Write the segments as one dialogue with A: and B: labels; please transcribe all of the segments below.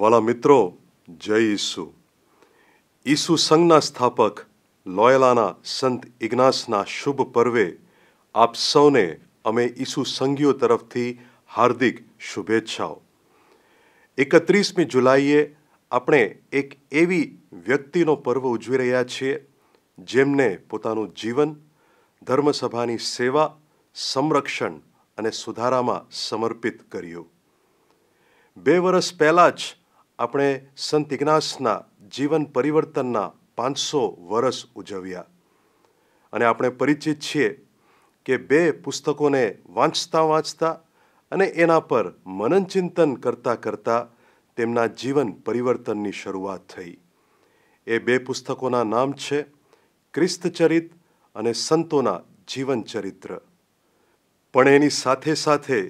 A: વાલા મિત્રો જય ઈસુ ઈસુ સંઘના સ્થાપક લોયલાના સંત ઇગ્નાસના શુભ પર્વે આપ સૌને અમે ઈસુ સંઘીઓ તરફથી હાર્દિક શુભેચ્છાઓ એકત્રીસમી જુલાઈએ આપણે એક એવી વ્યક્તિનો પર્વ ઉજવી રહ્યા છીએ જેમને પોતાનું જીવન ધર્મસભાની સેવા સંરક્ષણ અને સુધારામાં સમર્પિત કર્યું બે વર્ષ પહેલાં જ આપણે સંત ઇગ્નાસના જીવન પરિવર્તનના પાંચસો વર્ષ ઉજવ્યા અને આપણે પરિચિત છીએ કે બે પુસ્તકોને વાંચતા વાંચતા અને એના પર મનનચિંતન કરતાં કરતાં તેમના જીવન પરિવર્તનની શરૂઆત થઈ એ બે પુસ્તકોના નામ છે ક્રિસ્તચરિત અને સંતોના જીવનચરિત્ર પણ એની સાથે સાથે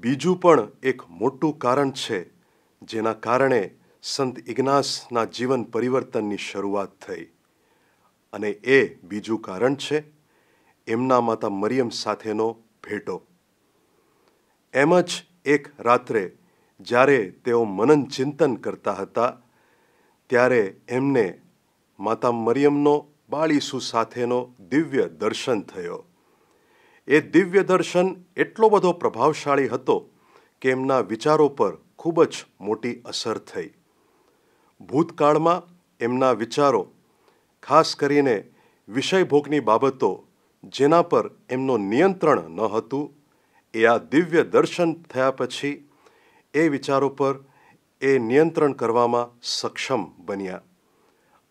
A: બીજું પણ એક મોટું કારણ છે જેના કારણે સંત ઇગ્નાસના જીવન પરિવર્તનની શરૂઆત થઈ અને એ બીજું કારણ છે એમના માતા મરિયમ સાથેનો ભેટો એમ જ એક રાત્રે જ્યારે તેઓ મનન ચિંતન કરતા હતા ત્યારે એમને માતા મરિયમનો બાળીસુ સાથેનો દિવ્ય દર્શન થયો એ દિવ્ય દર્શન એટલો બધો પ્રભાવશાળી હતો કે એમના વિચારો પર ખૂબ જ મોટી અસર થઈ ભૂતકાળમાં એમના વિચારો ખાસ કરીને વિષયભોગની બાબતો જેના પર એમનું નિયંત્રણ ન હતું એ આ દિવ્ય દર્શન થયા પછી એ વિચારો પર એ નિયંત્રણ કરવામાં સક્ષમ બન્યા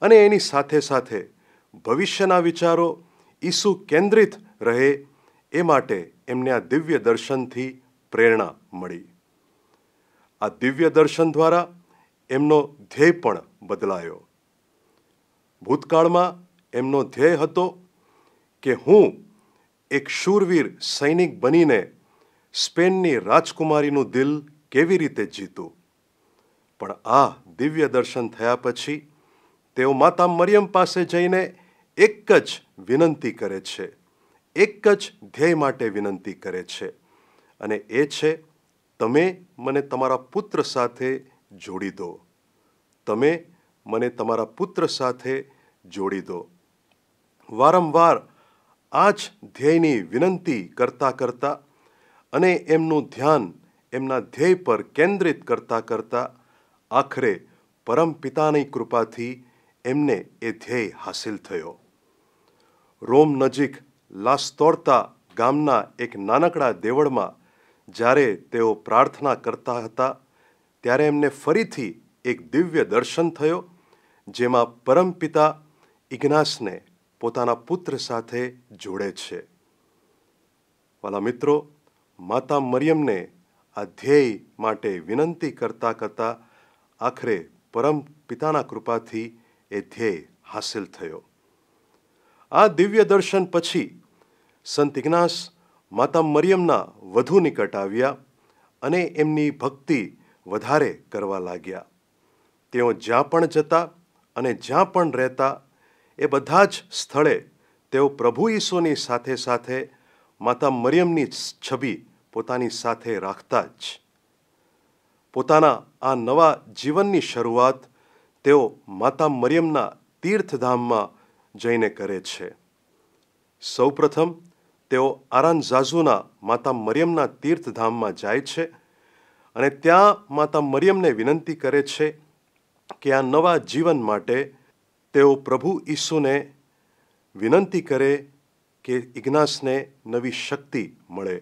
A: અને એની સાથે સાથે ભવિષ્યના વિચારો ઈસુ કેન્દ્રિત રહે એ માટે એમને આ દિવ્ય દર્શનથી પ્રેરણા મળી આ દિવ્ય દર્શન દ્વારા એમનો ધ્યેય પણ બદલાયો ભૂતકાળમાં એમનો ધ્યેય હતો કે હું એક શૂરવીર સૈનિક બનીને સ્પેનની રાજકુમારીનું દિલ કેવી રીતે જીતું પણ આ દિવ્ય દર્શન થયા પછી તેઓ માતા મરિયમ પાસે જઈને એક જ વિનંતી કરે છે એક જ ધ્યેય માટે વિનંતી કરે છે અને એ છે તમે મને તમારા પુત્ર સાથે જોડી દો તમે મને તમારા પુત્ર સાથે જોડી દો વારંવાર આ જ ધ્યેયની વિનંતી કરતા કરતા અને એમનું ધ્યાન એમના ધ્યેય પર કેન્દ્રિત કરતા કરતા આખરે પરમપિતાની કૃપાથી એમને એ ધ્યેય હાસિલ થયો રોમ નજીક લાસ્તોરતા ગામના એક નાનકડા દેવળમાં જ્યારે તેઓ પ્રાર્થના કરતા હતા ત્યારે એમને ફરીથી એક દિવ્ય દર્શન થયો જેમાં પરમપિતા ઇગ્નાસને પોતાના પુત્ર સાથે જોડે છે વાલા મિત્રો માતા મરિયમને આ ધ્યેય માટે વિનંતી કરતા કરતાં આખરે પરમ પિતાના કૃપાથી એ ધ્યેય હાસિલ થયો આ દિવ્ય દર્શન પછી સંત ઇગ્નાસ માતા મરિયમના વધુ નિકટ આવ્યા અને એમની ભક્તિ વધારે કરવા લાગ્યા તેઓ જ્યાં પણ જતા અને જ્યાં પણ રહેતા એ બધા જ સ્થળે તેઓ પ્રભુ ઈસોની સાથે સાથે માતા મરિયમની છબી પોતાની સાથે રાખતા જ પોતાના આ નવા જીવનની શરૂઆત તેઓ માતા મરિયમના તીર્થધામમાં જઈને કરે છે સૌપ્રથમ તેઓ આરાનઝાઝુના માતા મરિયમના તીર્થધામમાં જાય છે અને ત્યાં માતા મરિયમને વિનંતી કરે છે કે આ નવા જીવન માટે તેઓ પ્રભુ ઈસુને વિનંતી કરે કે ઇગ્નાસને નવી શક્તિ મળે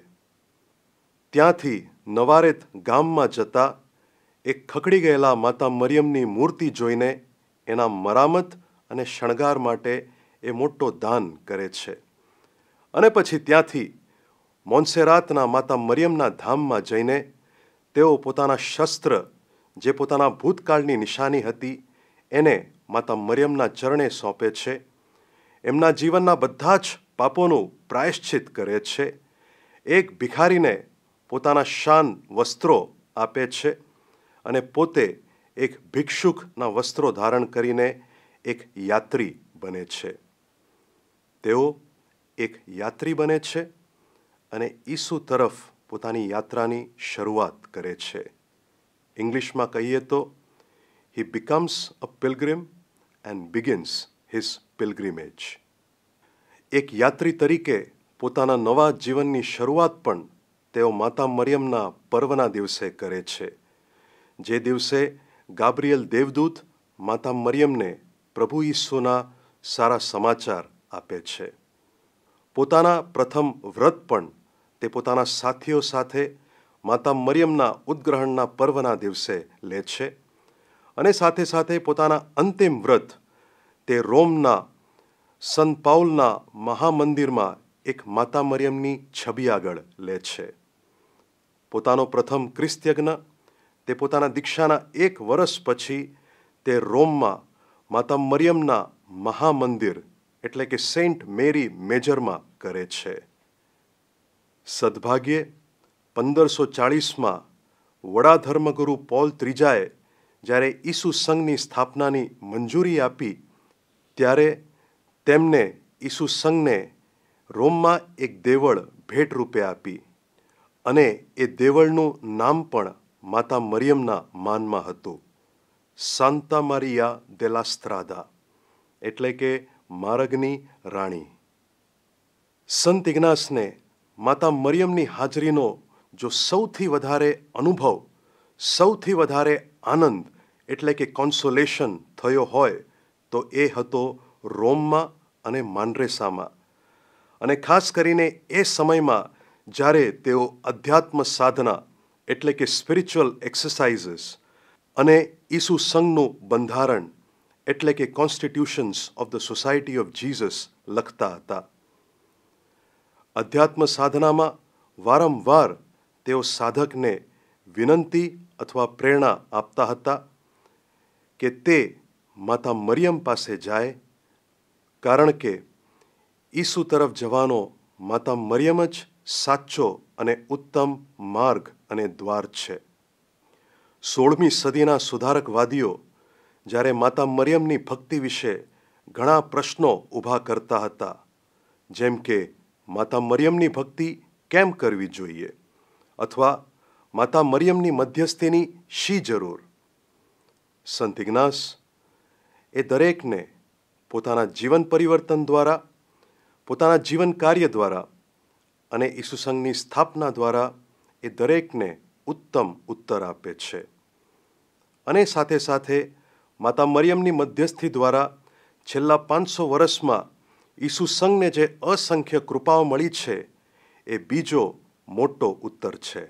A: ત્યાંથી નવારેત ગામમાં જતા એ ખકડી ગયેલા માતા મરિયમની મૂર્તિ જોઈને એના મરામત અને શણગાર માટે એ મોટો દાન કરે છે અને પછી ત્યાંથી મોન્સેરાતના માતા મરિયમના ધામમાં જઈને તેઓ પોતાના શસ્ત્ર જે પોતાના ભૂતકાળની નિશાની હતી એને માતા મરિયમના ચરણે સોંપે છે એમના જીવનના બધા જ પાપોનું પ્રાયશ્ચિત કરે છે એક ભિખારીને પોતાના શાન વસ્ત્રો આપે છે અને પોતે એક ભિક્ષુકના વસ્ત્રો ધારણ કરીને એક યાત્રી બને છે તેઓ એક યાત્રી બને છે અને ઈસુ તરફ પોતાની યાત્રાની શરૂઆત કરે છે ઇંગ્લિશમાં કહીએ તો he becomes a pilgrim and begins his pilgrimage એક યાત્રી તરીકે પોતાના નવા જીવનની શરૂઆત પણ તેઓ માતા મરિયમના પર્વના દિવસે કરે છે જે દિવસે ગાબ્રિયલ દેવદૂત માતા મરિયમને પ્રભુ ઈસુના સારા સમાચાર આપે છે પોતાના પ્રથમ વ્રત પણ તે પોતાના સાથીઓ સાથે માતા મરિયમના ઉદગ્રહણના પર્વના દિવસે લે છે અને સાથે સાથે પોતાના અંતિમ વ્રત તે રોમના સંત પાઉલના મહામંદિરમાં એક માતા મરિયમની છબી આગળ લે છે પોતાનો પ્રથમ ક્રિસ્ત્યજ્ઞ તે પોતાના દીક્ષાના એક વર્ષ પછી તે રોમમાં માતા મરિયમના મહામંદિર એટલે કે સેન્ટ મેરી મેજરમાં કરે છે સદભાગ્યે પંદરસો ચાળીસમાં વડા ધર્મગુરુ પોલ ત્રીજાએ જ્યારે ઈસુ સંઘની સ્થાપનાની મંજૂરી આપી ત્યારે તેમને ઈસુ સંઘને રોમમાં એક દેવળ ભેટ રૂપે આપી અને એ દેવળનું નામ પણ માતા મરિયમના માનમાં હતું સાંતા મારિયા દેલાસ્ત્રાદા એટલે કે માર્ગની રાણી સંત ઇગ્નાસને માતા મરિયમની હાજરીનો જો સૌથી વધારે અનુભવ સૌથી વધારે આનંદ એટલે કે કોન્સોલેશન થયો હોય તો એ હતો રોમમાં અને માનરેસામાં અને ખાસ કરીને એ સમયમાં જ્યારે તેઓ અધ્યાત્મ સાધના એટલે કે સ્પિરિચ્યુઅલ એક્સરસાઇઝીસ અને ઈસુ સંઘનું બંધારણ એટલે કે constitutions of the society of Jesus લખતા હતા અધ્યાત્મ સાધનામાં વારંવાર તેઓ સાધકને વિનંતી અથવા પ્રેરણા આપતા હતા કે તે માતા મરિયમ પાસે જાય કારણ કે ઈસુ તરફ જવાનો માતા મરિયમ જ સાચો અને ઉત્તમ માર્ગ અને દ્વાર છે સોળમી સદીના સુધારકવાદીઓ જ્યારે માતા મરિયમની ભક્તિ વિશે ઘણા પ્રશ્નો ઊભા કરતા હતા જેમ કે માતા મરિયમની ભક્તિ કેમ કરવી જોઈએ અથવા માતા મરિયમની મધ્યસ્થીની શી જરૂર સંત ઇગ્નાસ એ દરેકને પોતાના જીવન પરિવર્તન દ્વારા પોતાના જીવન કાર્ય દ્વારા અને ઈસુસંઘની સ્થાપના દ્વારા એ દરેકને ઉત્તમ ઉત્તર આપે છે અને સાથે સાથે માતા મરિયમની મધ્યસ્થી દ્વારા છેલ્લા પાંચસો વર્ષમાં ઈસુ સંઘને જે અસંખ્ય કૃપાઓ મળી છે એ બીજો મોટો ઉત્તર છે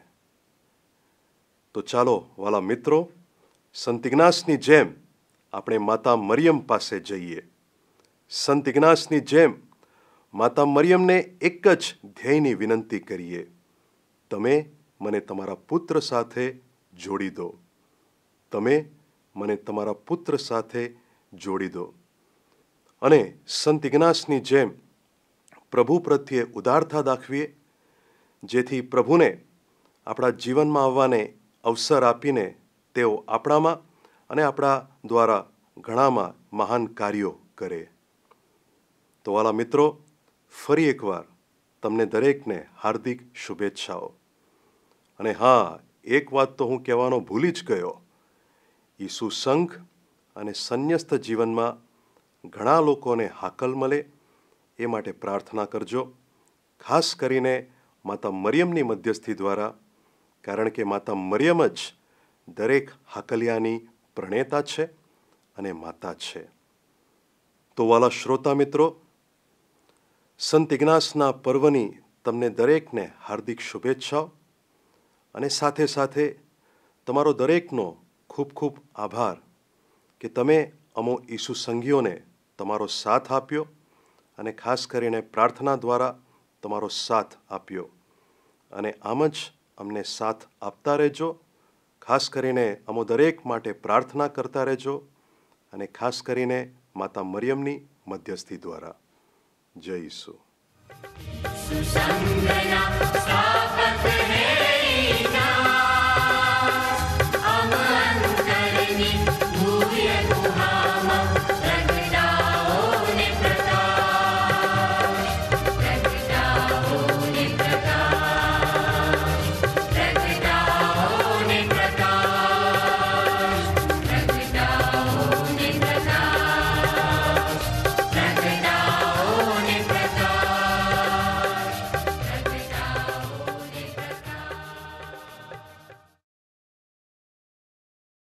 A: તો ચાલો વાલા મિત્રો સંત જેમ આપણે માતા મરિયમ પાસે જઈએ સંત જેમ માતા મરિયમને એક જ ધ્યેયની વિનંતી કરીએ તમે મને તમારા પુત્ર સાથે જોડી દો તમે મને તમારા પુત્ર સાથે જોડી દો અને સંત ઇગ્નાસની જેમ પ્રભુ પ્રત્યે ઉદારતા દાખવીએ જેથી પ્રભુને આપણા જીવનમાં આવવાને અવસર આપીને તેઓ આપણામાં અને આપણા દ્વારા ઘણામાં મહાન કાર્યો કરે તો વાલા મિત્રો ફરી એકવાર તમને દરેકને હાર્દિક શુભેચ્છાઓ અને હા એક વાત તો હું કહેવાનો ભૂલી જ ગયો ઈસુ સંઘ અને સંન્યસ્ત જીવનમાં ઘણા લોકોને હાકલ મળે એ માટે પ્રાર્થના કરજો ખાસ કરીને માતા મરિયમની મધ્યસ્થી દ્વારા કારણ કે માતા મરિયમ જ દરેક હાકલિયાની પ્રણેતા છે અને માતા છે તો વાલા શ્રોતા મિત્રો સંત ઇગ્નાસના પર્વની તમને દરેકને હાર્દિક શુભેચ્છાઓ અને સાથે સાથે તમારો દરેકનો ખૂબ ખૂબ આભાર કે તમે અમો ઈસુ સંગીઓને તમારો સાથ આપ્યો અને ખાસ કરીને પ્રાર્થના દ્વારા તમારો સાથ આપ્યો અને આમ જ અમને સાથ આપતા રહેજો ખાસ કરીને અમો દરેક માટે પ્રાર્થના કરતા રહેજો અને ખાસ કરીને માતા મરિયમની મધ્યસ્થી દ્વારા જય ઈસુ સુસંગના